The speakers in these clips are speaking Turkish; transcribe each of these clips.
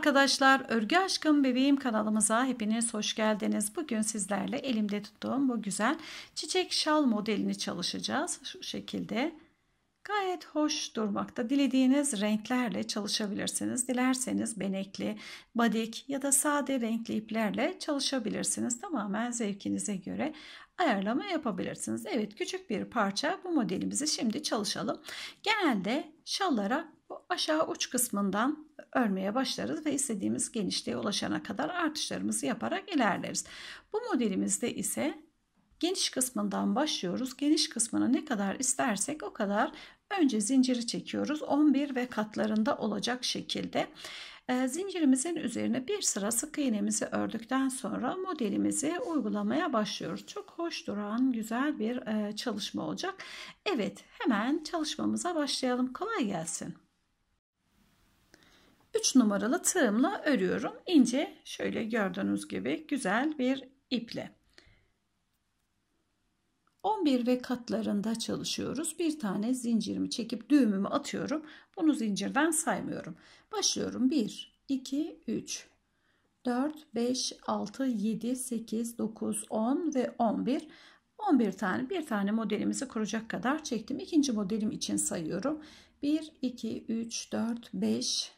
arkadaşlar, Örgü Aşkım Bebeğim kanalımıza hepiniz hoş geldiniz. Bugün sizlerle elimde tuttuğum bu güzel çiçek şal modelini çalışacağız. Şu şekilde gayet hoş durmakta. Dilediğiniz renklerle çalışabilirsiniz. Dilerseniz benekli, badik ya da sade renkli iplerle çalışabilirsiniz. Tamamen zevkinize göre ayarlama yapabilirsiniz. Evet küçük bir parça bu modelimizi şimdi çalışalım. Genelde şallara bu aşağı uç kısmından örmeye başlarız ve istediğimiz genişliğe ulaşana kadar artışlarımızı yaparak ilerleriz. Bu modelimizde ise geniş kısmından başlıyoruz. Geniş kısmına ne kadar istersek o kadar önce zinciri çekiyoruz. 11 ve katlarında olacak şekilde. Ee, zincirimizin üzerine bir sıra sık iğnemizi ördükten sonra modelimizi uygulamaya başlıyoruz. Çok hoş duran güzel bir e, çalışma olacak. Evet hemen çalışmamıza başlayalım. Kolay gelsin. 3 numaralı tığımla örüyorum. İnce şöyle gördüğünüz gibi güzel bir iple. 11 ve katlarında çalışıyoruz. Bir tane zincirimi çekip düğümümü atıyorum. Bunu zincirden saymıyorum. Başlıyorum. 1, 2, 3, 4, 5, 6, 7, 8, 9, 10 ve 11. 11 tane bir tane modelimizi kuracak kadar çektim. İkinci modelim için sayıyorum. 1, 2, 3, 4, 5,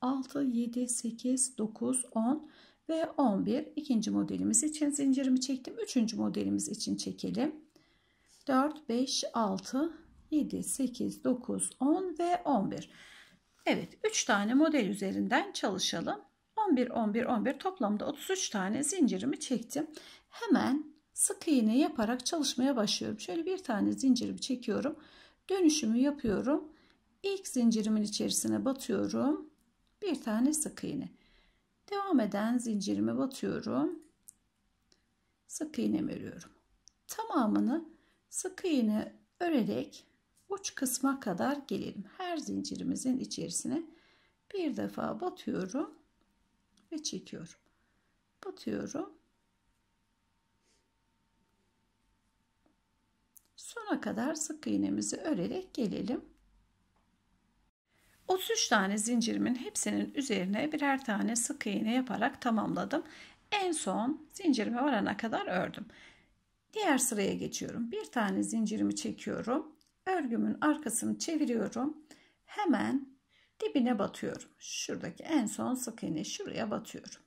6, 7, 8, 9, 10 ve 11. İkinci modelimiz için zincirimi çektim. Üçüncü modelimiz için çekelim. 4, 5, 6, 7, 8, 9, 10 ve 11. Evet 3 tane model üzerinden çalışalım. 11, 11, 11 toplamda 33 tane zincirimi çektim. Hemen sık iğne yaparak çalışmaya başlıyorum. Şöyle bir tane zincirimi çekiyorum. Dönüşümü yapıyorum. İlk zincirimin içerisine batıyorum. Bir tane sık iğne. Devam eden zincirime batıyorum. Sık iğnemi örüyorum. Tamamını Sık iğne örerek uç kısma kadar gelelim. Her zincirimizin içerisine bir defa batıyorum ve çekiyorum. Batıyorum. Sona kadar sık iğnemizi örerek gelelim. 33 tane zincirimin hepsinin üzerine birer tane sık iğne yaparak tamamladım. En son zincirime varana kadar ördüm. Diğer sıraya geçiyorum. Bir tane zincirimi çekiyorum. Örgümün arkasını çeviriyorum. Hemen dibine batıyorum. Şuradaki en son sık iğne şuraya batıyorum.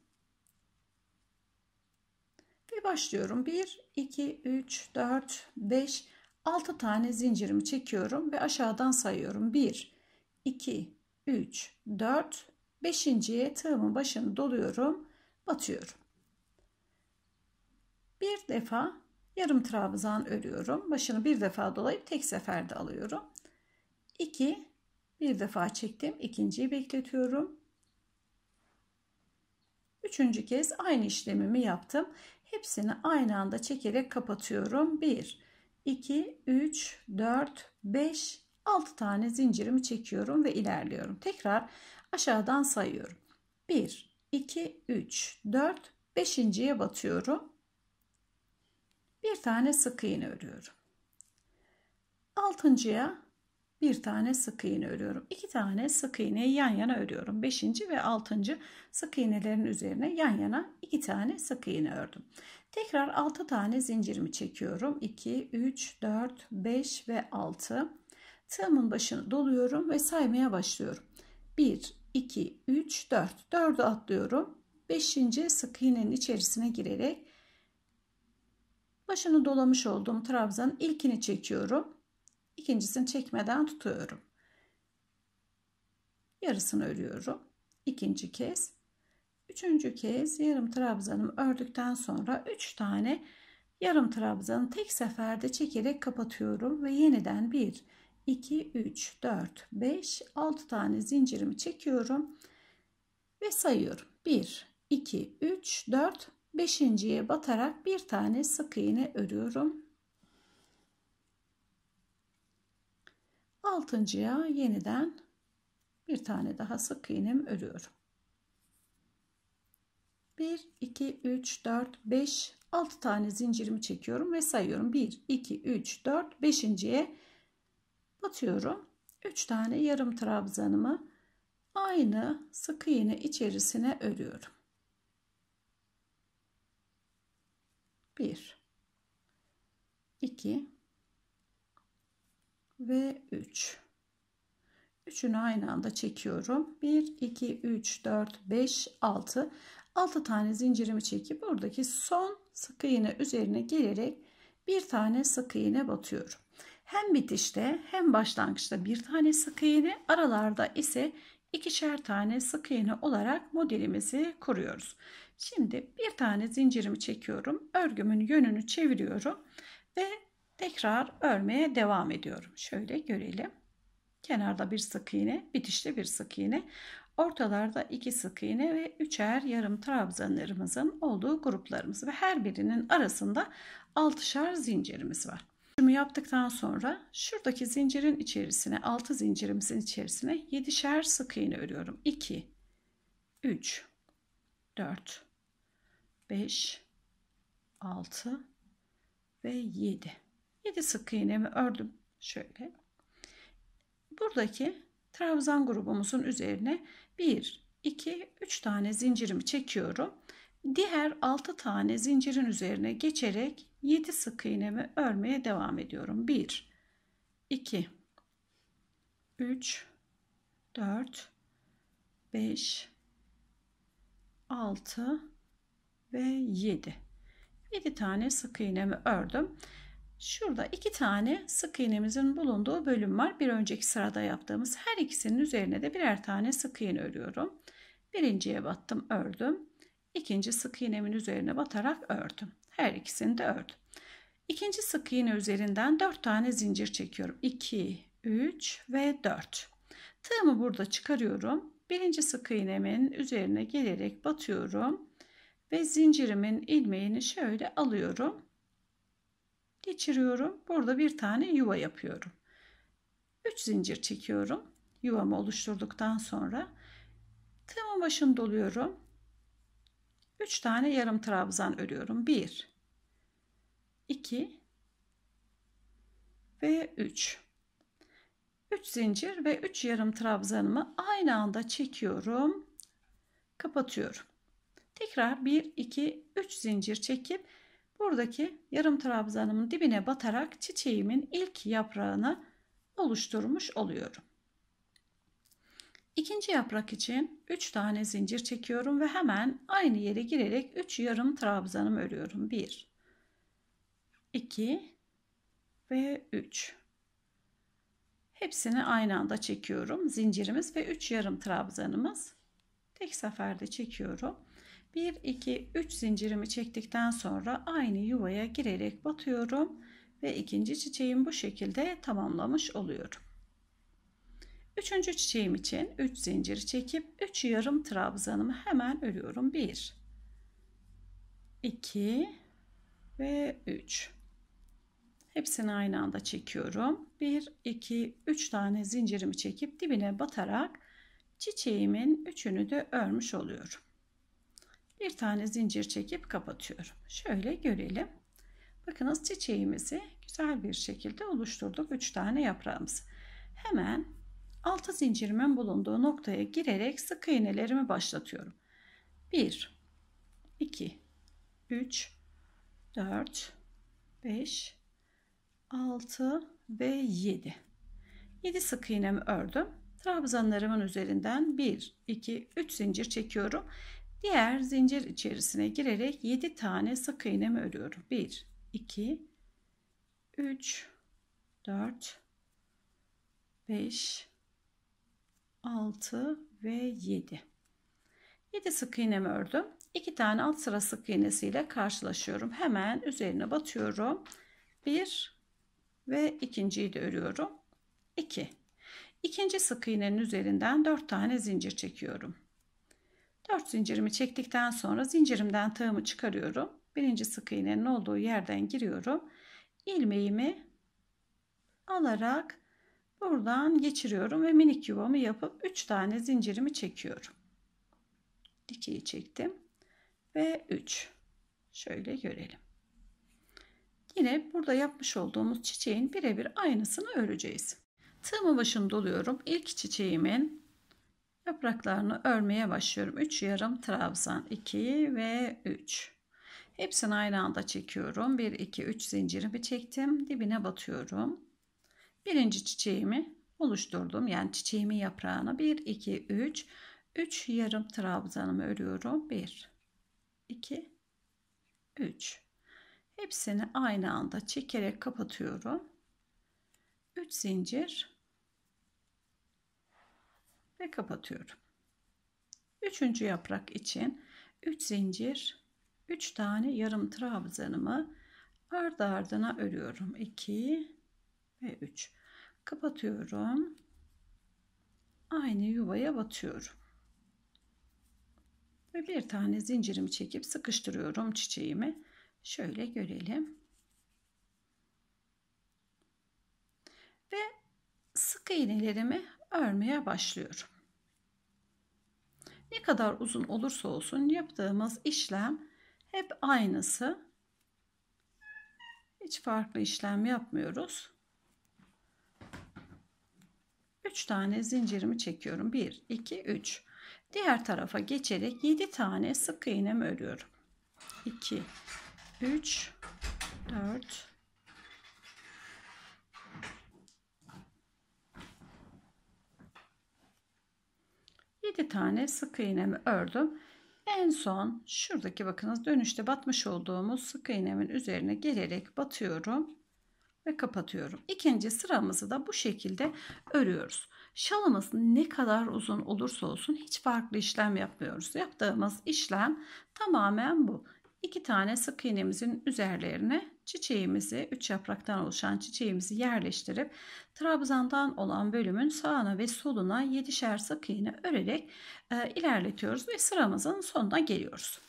Ve başlıyorum. 1, 2, 3, 4, 5, 6 tane zincirimi çekiyorum ve aşağıdan sayıyorum. 1, 2, 3, 4, 5.ye tığımın başını doluyorum, batıyorum. Bir defa Yarım trabzan örüyorum. Başını bir defa dolayıp tek seferde alıyorum. 2 bir defa çektim. ikinciyi bekletiyorum. Üçüncü kez aynı işlemimi yaptım. Hepsini aynı anda çekerek kapatıyorum. 1 2 3 4 5 6 tane zincirimi çekiyorum ve ilerliyorum. Tekrar aşağıdan sayıyorum. 1 2 3 4 5.'ye batıyorum bir tane sık iğne örüyorum. Altıncıya bir tane sık iğne örüyorum. İki tane sık iğneyi yan yana örüyorum. Beşinci ve altıncı sık iğnelerin üzerine yan yana iki tane sık iğne ördüm. Tekrar altı tane zincirimi çekiyorum. İki, üç, dört, beş ve altı. Tığımın başını doluyorum ve saymaya başlıyorum. Bir, iki, üç, dört. Dördü atlıyorum. Beşinci sık iğnenin içerisine girerek Başını dolamış olduğum trabzanın ilkini çekiyorum. İkincisini çekmeden tutuyorum. Yarısını örüyorum. İkinci kez. Üçüncü kez yarım trabzanımı ördükten sonra 3 tane yarım trabzanı tek seferde çekerek kapatıyorum ve yeniden 1 2 3 4 5 6 tane zincirimi çekiyorum ve sayıyorum. 1 2 3 4 beşinciye batarak bir tane sık iğne örüyorum. Altıncıya yeniden bir tane daha sık iğnem örüyorum. 1, 2, 3, 4, 5, 6 tane zincirimi çekiyorum ve sayıyorum. 1, 2, 3, 4, 5.ye batıyorum. 3 tane yarım trabzanımı aynı sık iğne içerisine örüyorum. 1 2 ve 3 üçünü aynı anda çekiyorum 1 2 3 4 5 6 6 tane zincirimi çekip buradaki son sık iğne üzerine gelerek bir tane sık iğne batıyorum hem bitişte hem başlangıçta bir tane sık iğne aralarda ise ikişer tane sık iğne olarak modelimizi kuruyoruz. Şimdi bir tane zincirimi çekiyorum. Örgümün yönünü çeviriyorum ve tekrar örmeye devam ediyorum. Şöyle görelim. Kenarda bir sık iğne, bitişte bir sık iğne, ortalarda iki sık iğne ve üçer yarım trabzanlarımızın olduğu gruplarımız ve her birinin arasında altışar zincirimiz var ölçümü yaptıktan sonra şuradaki zincirin içerisine, altı zincirimizin içerisine 7'şer sık iğne örüyorum. 2 3 4 5 6 ve 7. 7 sık iğnemi ördüm şöyle. Buradaki trabzan grubumuzun üzerine 1 2 3 tane zincirimi çekiyorum. Diğer 6 tane zincirin üzerine geçerek 7 sık iğnemi örmeye devam ediyorum. 1 2 3 4 5 6 ve 7 7 tane sık iğnemi ördüm. Şurada iki tane sık iğnemizin bulunduğu bölüm var. Bir önceki sırada yaptığımız her ikisinin üzerine de birer tane sık iğne örüyorum. Birinciye battım, ördüm. İkinci sık iğnemin üzerine batarak ördüm. Her ikisini de ördüm. İkinci sık iğne üzerinden 4 tane zincir çekiyorum. 2, 3 ve 4. Tığımı burada çıkarıyorum. Birinci sık iğnemin üzerine gelerek batıyorum. Ve zincirimin ilmeğini şöyle alıyorum. Geçiriyorum. Burada bir tane yuva yapıyorum. 3 zincir çekiyorum. Yuvamı oluşturduktan sonra tığımın başını doluyorum 3 tane yarım trabzan örüyorum. 1 2 ve 3. 3 zincir ve 3 yarım trabzanımı aynı anda çekiyorum. Kapatıyorum. Tekrar 1 2 3 zincir çekip buradaki yarım trabzanımın dibine batarak çiçeğimin ilk yaprağını oluşturmuş oluyorum. İkinci yaprak için 3 tane zincir çekiyorum ve hemen aynı yere girerek 3 yarım trabzanımı örüyorum. 1 2 ve 3. Hepsini aynı anda çekiyorum. Zincirimiz ve 3 yarım trabzanımız tek seferde çekiyorum. 1 2 3 zincirimi çektikten sonra aynı yuvaya girerek batıyorum ve ikinci çiçeğim bu şekilde tamamlamış oluyorum. Üçüncü çiçeğim için 3 zinciri çekip 3 yarım trabzanımı hemen örüyorum. 1 2 ve 3. Hepsini aynı anda çekiyorum. 1 2 3 tane zincirimi çekip dibine batarak çiçeğimin üçünü de örmüş oluyorum. Bir tane zincir çekip kapatıyorum. Şöyle görelim. Bakınız çiçeğimizi güzel bir şekilde oluşturduk. 3 tane yaprağımız. Hemen Altı zincirimin bulunduğu noktaya girerek sık iğnelerimi başlatıyorum. 1 2 3 4 5 6 ve 7. 7 sık iğnemi ördüm. Trabzanlarımın üzerinden 1 2 3 zincir çekiyorum. Diğer zincir içerisine girerek 7 tane sık iğnemi örüyorum. 1 2 3 4 5 6 ve 7. 7 sık iğnemi ördüm. 2 tane alt sıra sık iğnesiyle karşılaşıyorum. Hemen üzerine batıyorum. 1 ve ikinciyi de örüyorum. 2. İki. İkinci sık iğnenin üzerinden 4 tane zincir çekiyorum. 4 zincirimi çektikten sonra zincirimden tığımı çıkarıyorum. Birinci sık iğnenin olduğu yerden giriyorum. İlmeğimi alarak Buradan geçiriyorum ve minik yuvamı yapıp 3 tane zincirimi çekiyorum. dikeyi çektim ve 3. Şöyle görelim. Yine burada yapmış olduğumuz çiçeğin birebir aynısını öreceğiz. Tığımı başını doluyorum. İlk çiçeğimin yapraklarını örmeye başlıyorum. 3 yarım trabzan 2 ve 3. Hepsini aynı anda çekiyorum. 1 2 3 zincirimi çektim. Dibine batıyorum birinci çiçeğimi oluşturdum. Yani çiçeğimin yaprağına 1, 2, 3, 3 yarım trabzanımı örüyorum. 1, 2, 3. Hepsini aynı anda çekerek kapatıyorum. 3 zincir ve kapatıyorum. Üçüncü yaprak için 3 zincir, 3 tane yarım trabzanımı ardı ardına örüyorum. 2 ve 3. Kapatıyorum. Aynı yuvaya batıyorum. Ve bir tane zincirimi çekip sıkıştırıyorum çiçeğimi. Şöyle görelim. Ve sık iğnelerimi örmeye başlıyorum. Ne kadar uzun olursa olsun yaptığımız işlem hep aynısı. Hiç farklı işlem yapmıyoruz. 3 tane zincirimi çekiyorum. 1, 2, 3. Diğer tarafa geçerek 7 tane sık iğnem örüyorum. 2, 3, 4, 7 tane sık iğnemi ördüm. En son şuradaki bakınız dönüşte batmış olduğumuz sık iğnemin üzerine gelerek batıyorum ve kapatıyorum. İkinci sıramızı da bu şekilde örüyoruz. Şalımız ne kadar uzun olursa olsun hiç farklı işlem yapmıyoruz. Yaptığımız işlem tamamen bu. İki tane sık iğnemizin üzerlerine çiçeğimizi, üç yapraktan oluşan çiçeğimizi yerleştirip trabzandan olan bölümün sağına ve soluna yedişer sık iğne örerek e, ilerletiyoruz ve sıramızın sonuna geliyoruz.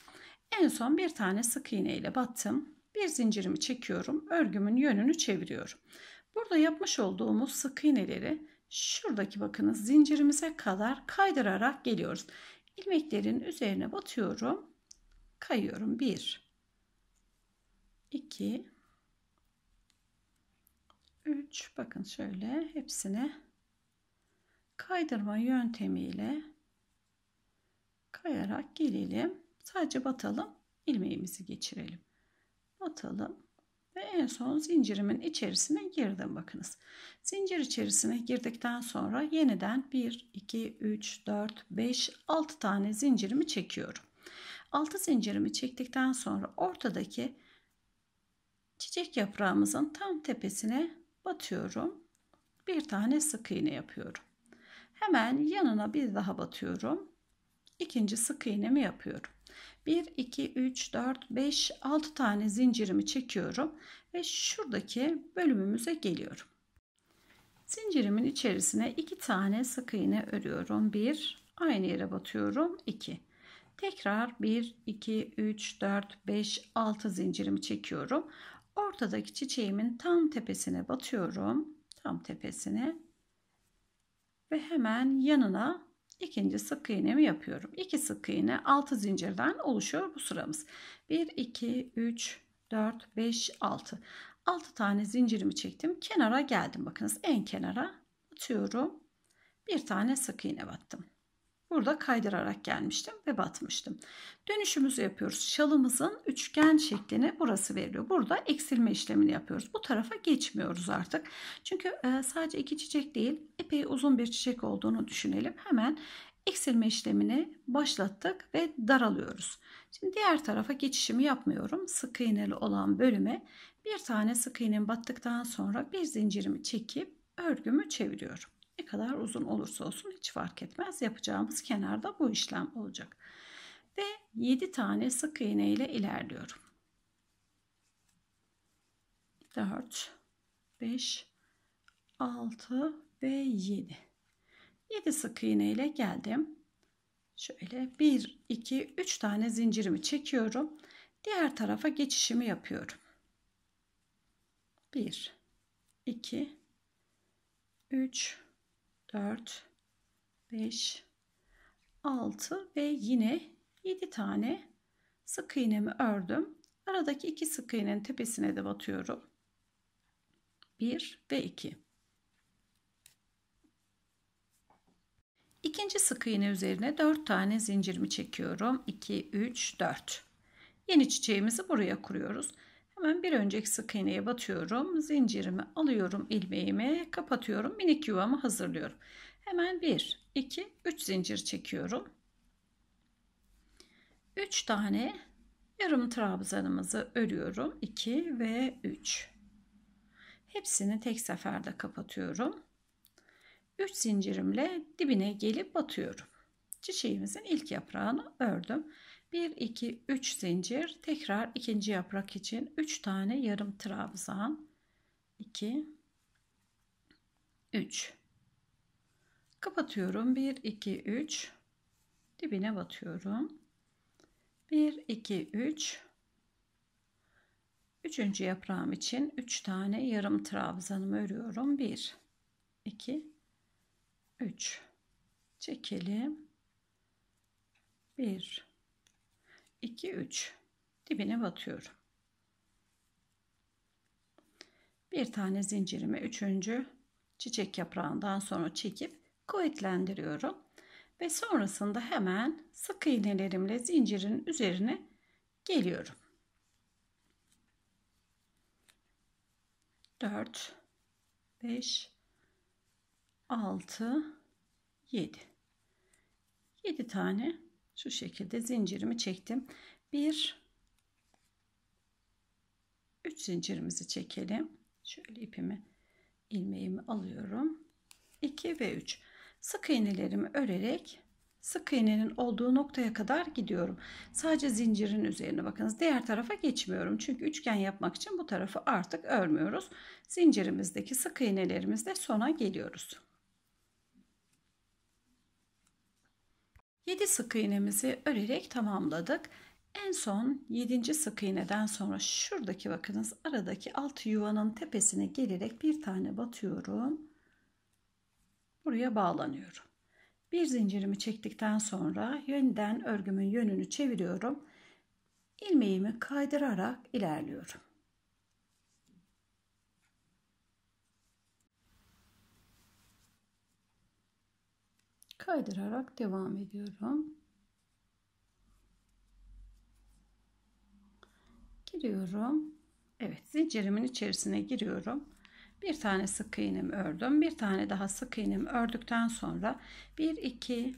En son bir tane sık iğne ile battım. Bir zincirimi çekiyorum. Örgümün yönünü çeviriyorum. Burada yapmış olduğumuz sık iğneleri şuradaki bakınız zincirimize kadar kaydırarak geliyoruz. Ilmeklerin üzerine batıyorum. Kayıyorum. 1 2 3 bakın şöyle hepsine kaydırma yöntemiyle kayarak gelelim. Sadece batalım, ilmeğimizi geçirelim atalım. Ve en son zincirimin içerisine girdim bakınız. Zincir içerisine girdikten sonra yeniden 1, 2, 3, 4, 5, 6 tane zincirimi çekiyorum. 6 zincirimi çektikten sonra ortadaki çiçek yaprağımızın tam tepesine batıyorum. Bir tane sık iğne yapıyorum. Hemen yanına bir daha batıyorum. ikinci sık iğnemi yapıyorum. 1, 2, 3, 4, 5, 6 tane zincirimi çekiyorum ve şuradaki bölümümüze geliyorum. Zincirimin içerisine 2 tane sık iğne örüyorum. 1, aynı yere batıyorum. 2. Tekrar 1, 2, 3, 4, 5, 6 zincirimi çekiyorum. Ortadaki çiçeğimin tam tepesine batıyorum. Tam tepesine ve hemen yanına ikinci sık iğnemi yapıyorum. 2 sık iğne 6 zincirden oluşuyor bu sıramız. 1 2 3 4 5 6. 6 tane zincirimi çektim. Kenara geldim. Bakınız en kenara atıyorum. Bir tane sık iğne battım. Burada kaydırarak gelmiştim ve batmıştım. Dönüşümüzü yapıyoruz. Şalımızın üçgen şeklini burası veriyor. Burada eksilme işlemini yapıyoruz. Bu tarafa geçmiyoruz artık. Çünkü e, sadece iki çiçek değil epey uzun bir çiçek olduğunu düşünelim. Hemen eksilme işlemini başlattık ve daralıyoruz. Şimdi diğer tarafa geçişimi yapmıyorum. Sık iğneli olan bölüme bir tane sık iğnem battıktan sonra bir zincirimi çekip örgümü çeviriyorum. Ne kadar uzun olursa olsun hiç fark etmez. Yapacağımız kenarda bu işlem olacak. Ve 7 tane sık iğne ile ilerliyorum. 4 5 6 ve 7. 7 sık iğne ile geldim. Şöyle 1 2 3 tane zincirimi çekiyorum. Diğer tarafa geçişimi yapıyorum. 1 2 3 4, 5, 6 ve yine 7 tane sık iğnemi ördüm. Aradaki iki sık iğnenin tepesine de batıyorum. 1 ve 2. İkinci sık iğne üzerine 4 tane zincirimi çekiyorum. 2, 3, 4. Yeni çiçeğimizi buraya kuruyoruz. Hemen bir önceki sık iğneye batıyorum. Zincirimi alıyorum ilmeğimi kapatıyorum. Minik yuvamı hazırlıyorum. Hemen 1, 2, 3 zincir çekiyorum. 3 tane yarım trabzanımızı örüyorum. 2 ve 3. Hepsini tek seferde kapatıyorum. 3 zincirimle dibine gelip batıyorum. Çiçeğimizin ilk yaprağını ördüm. 1 2 3 zincir tekrar ikinci yaprak için 3 tane yarım trabzan 2 3 kapatıyorum 1 2 3 dibine batıyorum 1 2 3 Üçüncü yaprağım için 3 tane yarım trabzanımı örüyorum. 1, 2, 3. Çekelim. 1, 2 3 dibine batıyorum. Bir tane zincirimi 3. çiçek yaprağından sonra çekip kuvvetlendiriyorum ve sonrasında hemen sık iğnelerimle zincirin üzerine geliyorum. 4 5 6 7 7 tane şu şekilde zincirimi çektim. Bir, üç zincirimizi çekelim. Şöyle ipimi ilmeğimi alıyorum. 2 ve 3 sık iğnelerimi örerek sık iğnenin olduğu noktaya kadar gidiyorum. Sadece zincirin üzerine bakınız. Diğer tarafa geçmiyorum. Çünkü üçgen yapmak için bu tarafı artık örmüyoruz. Zincirimizdeki sık iğnelerimizle sona geliyoruz. 7 sık iğnemizi örerek tamamladık. En son 7. sık iğneden sonra şuradaki bakınız aradaki alt yuvanın tepesine gelerek bir tane batıyorum. Buraya bağlanıyorum. Bir zincirimi çektikten sonra yeniden örgümün yönünü çeviriyorum. İlmeğimi kaydırarak ilerliyorum. kaydırarak devam ediyorum. Giriyorum. Evet zincirimin içerisine giriyorum. Bir tane sık iğnemi ördüm. Bir tane daha sık iğnemi ördükten sonra 1 2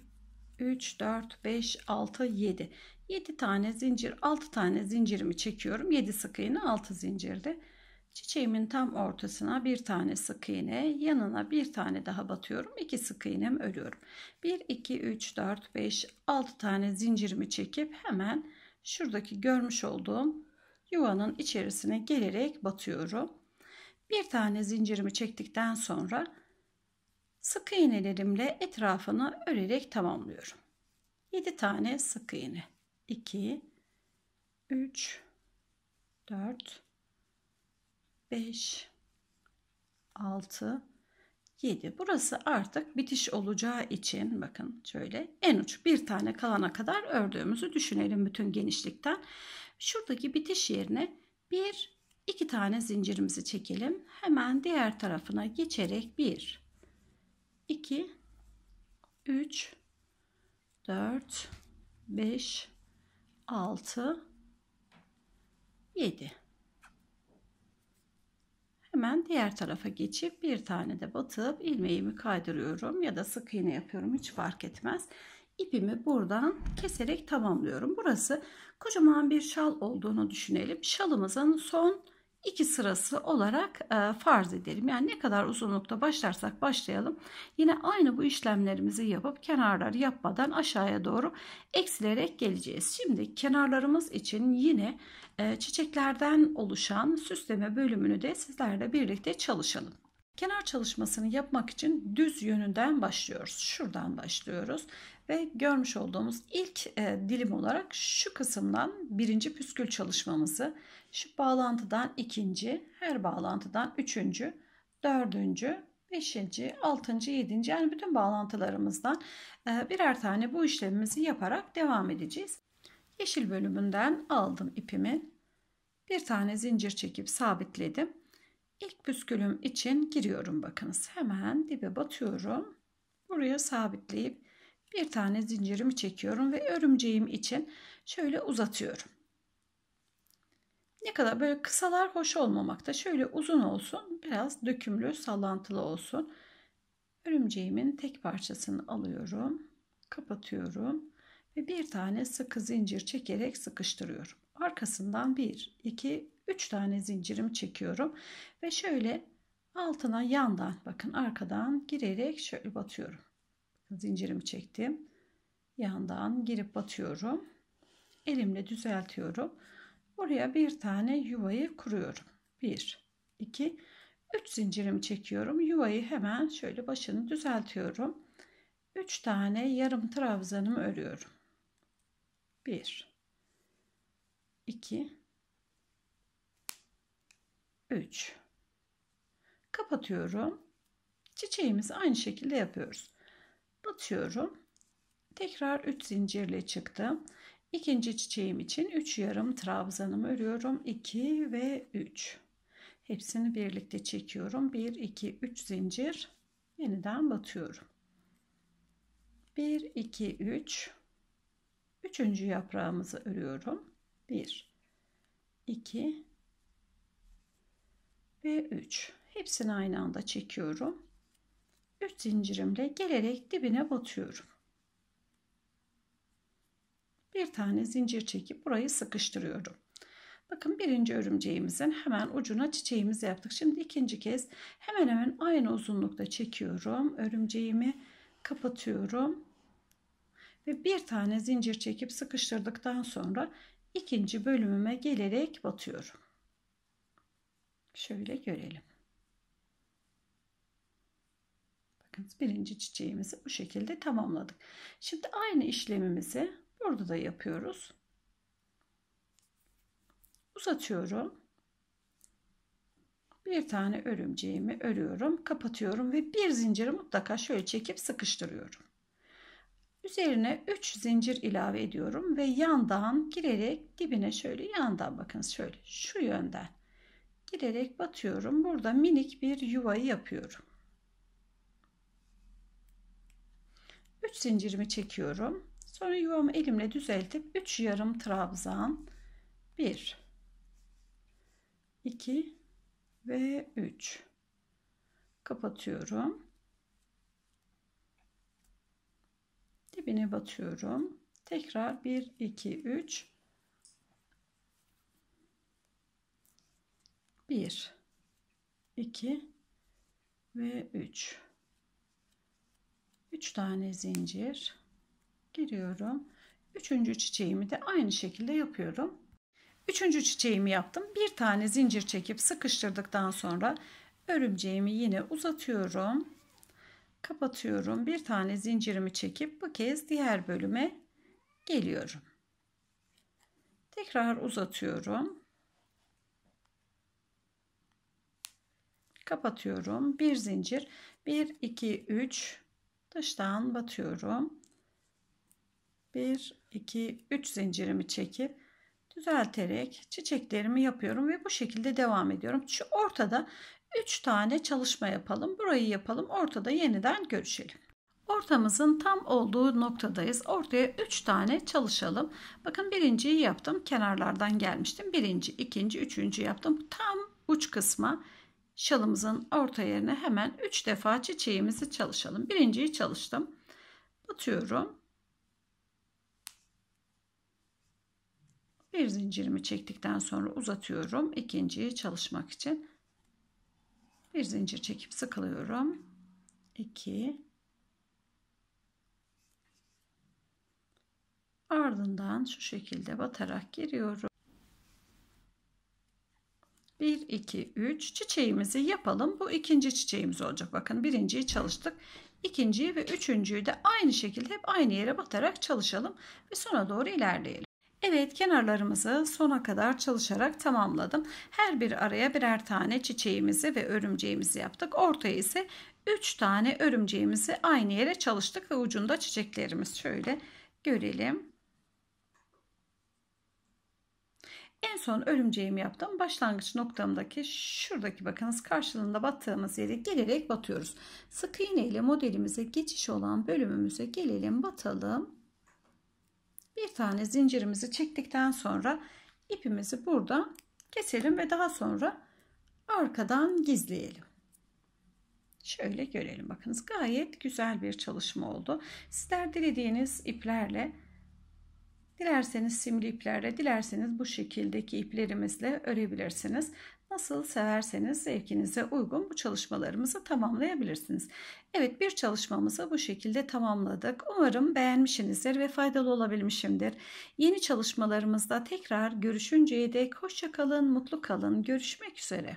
3 4 5 6 7 7 tane zincir 6 tane zincirimi çekiyorum. 7 sık iğne 6 zincirde. Çiçeğimin tam ortasına bir tane sık iğne, yanına bir tane daha batıyorum. iki sık iğnem örüyorum. 1, 2, 3, 4, 5, 6 tane zincirimi çekip hemen şuradaki görmüş olduğum yuvanın içerisine gelerek batıyorum. Bir tane zincirimi çektikten sonra sık iğnelerimle etrafını örerek tamamlıyorum. 7 tane sık iğne. 2 3 4 5 6 7 burası artık bitiş olacağı için bakın şöyle en uç bir tane kalana kadar ördüğümüzü düşünelim bütün genişlikten şuradaki bitiş yerine bir iki tane zincirimizi çekelim hemen diğer tarafına geçerek 1 2 3 4 5 6 7 Hemen diğer tarafa geçip bir tane de batıp ilmeğimi kaydırıyorum ya da sık iğne yapıyorum hiç fark etmez. İpimi buradan keserek tamamlıyorum. Burası kocaman bir şal olduğunu düşünelim. Şalımızın son iki sırası olarak e, farz edelim. Yani ne kadar uzunlukta başlarsak başlayalım. Yine aynı bu işlemlerimizi yapıp kenarları yapmadan aşağıya doğru eksilerek geleceğiz. Şimdi kenarlarımız için yine e, çiçeklerden oluşan süsleme bölümünü de sizlerle birlikte çalışalım. Kenar çalışmasını yapmak için düz yönünden başlıyoruz. Şuradan başlıyoruz ve görmüş olduğumuz ilk e, dilim olarak şu kısımdan birinci püskül çalışmamızı, şu bağlantıdan ikinci, her bağlantıdan üçüncü, dördüncü, beşinci, altıncı, yedinci yani bütün bağlantılarımızdan e, birer tane bu işlemimizi yaparak devam edeceğiz. Yeşil bölümünden aldım ipimi. Bir tane zincir çekip sabitledim İlk püskülüm için giriyorum bakınız. Hemen dibe batıyorum. Buraya sabitleyip bir tane zincirimi çekiyorum ve örümceğim için şöyle uzatıyorum. Ne kadar böyle kısalar hoş olmamakta. Şöyle uzun olsun, biraz dökümlü, sallantılı olsun. Örümceğimin tek parçasını alıyorum, kapatıyorum ve bir tane sıkı zincir çekerek sıkıştırıyorum. Arkasından 1, 2, 3 tane zincirimi çekiyorum ve şöyle altına yandan bakın arkadan girerek şöyle batıyorum. Zincirimi çektim. Yandan girip batıyorum. Elimle düzeltiyorum. Buraya bir tane yuvayı kuruyorum. 1 2 3 zincirimi çekiyorum. Yuvayı hemen şöyle başını düzeltiyorum. 3 tane yarım trabzanımı örüyorum. 1 2 3. Kapatıyorum. Çiçeğimizi aynı şekilde yapıyoruz. Batıyorum. Tekrar 3 zincirle çıktım. İkinci çiçeğim için 3 yarım trabzanımı örüyorum. 2 ve 3. Hepsini birlikte çekiyorum. 1 2 3 zincir. Yeniden batıyorum. 1 2 3 Üçüncü yaprağımızı örüyorum. 1 2 ve 3. Hepsini aynı anda çekiyorum. 3 zincirimle gelerek dibine batıyorum. Bir tane zincir çekip burayı sıkıştırıyorum. Bakın birinci örümceğimizin hemen ucuna çiçeğimizi yaptık. Şimdi ikinci kez hemen hemen aynı uzunlukta çekiyorum. Örümceğimi kapatıyorum. Ve bir tane zincir çekip sıkıştırdıktan sonra ikinci bölümüme gelerek batıyorum. Şöyle görelim. Bakın birinci çiçeğimizi bu şekilde tamamladık. Şimdi aynı işlemimizi burada da yapıyoruz. Uzatıyorum. Bir tane örümceğimi örüyorum, kapatıyorum ve bir zinciri mutlaka şöyle çekip sıkıştırıyorum. Üzerine 3 zincir ilave ediyorum ve yandan girerek dibine şöyle yandan bakın şöyle şu yönden girerek batıyorum. Burada minik bir yuvayı yapıyorum. 3 zincirimi çekiyorum. Sonra yuvamı elimle düzeltip 3 yarım trabzan 1 2 ve 3 kapatıyorum. Dibine batıyorum. Tekrar 1 2 3 1 2 ve 3 3 tane zincir giriyorum. Üçüncü çiçeğimi de aynı şekilde yapıyorum. Üçüncü çiçeğimi yaptım. Bir tane zincir çekip sıkıştırdıktan sonra örümceğimi yine uzatıyorum. Kapatıyorum. Bir tane zincirimi çekip bu kez diğer bölüme geliyorum. Tekrar uzatıyorum. kapatıyorum. Bir zincir 1 2 3 dıştan batıyorum. 1 2 3 zincirimi çekip düzelterek çiçeklerimi yapıyorum ve bu şekilde devam ediyorum. Şu ortada 3 tane çalışma yapalım. Burayı yapalım. Ortada yeniden görüşelim. Ortamızın tam olduğu noktadayız. Ortaya 3 tane çalışalım. Bakın birinciyi yaptım. Kenarlardan gelmiştim. Birinci, ikinci, üçüncü yaptım. Tam uç kısma şalımızın orta yerine hemen 3 defa çiçeğimizi çalışalım. Birinciyi çalıştım. Batıyorum. Bir zincirimi çektikten sonra uzatıyorum. İkinciyi çalışmak için. Bir zincir çekip sıkılıyorum. 2 Ardından şu şekilde batarak giriyorum. 1, 2, 3 çiçeğimizi yapalım. Bu ikinci çiçeğimiz olacak. Bakın birinciyi çalıştık. İkinciyi ve üçüncüyü de aynı şekilde hep aynı yere batarak çalışalım ve sona doğru ilerleyelim. Evet kenarlarımızı sona kadar çalışarak tamamladım. Her bir araya birer tane çiçeğimizi ve örümceğimizi yaptık. Ortaya ise 3 tane örümceğimizi aynı yere çalıştık ve ucunda çiçeklerimiz şöyle görelim. En son örümceğimi yaptım. Başlangıç noktamdaki şuradaki bakınız karşılığında battığımız yere gelerek batıyoruz. Sık iğne ile modelimize geçiş olan bölümümüze gelelim batalım. Bir tane zincirimizi çektikten sonra ipimizi buradan keselim ve daha sonra arkadan gizleyelim. Şöyle görelim bakınız gayet güzel bir çalışma oldu. Sizler dilediğiniz iplerle Dilerseniz simli iplerle, dilerseniz bu şekildeki iplerimizle örebilirsiniz. Nasıl severseniz zevkinize uygun bu çalışmalarımızı tamamlayabilirsiniz. Evet bir çalışmamızı bu şekilde tamamladık. Umarım beğenmişsinizdir ve faydalı olabilmişimdir. Yeni çalışmalarımızda tekrar görüşünceye dek hoşçakalın, mutlu kalın. Görüşmek üzere.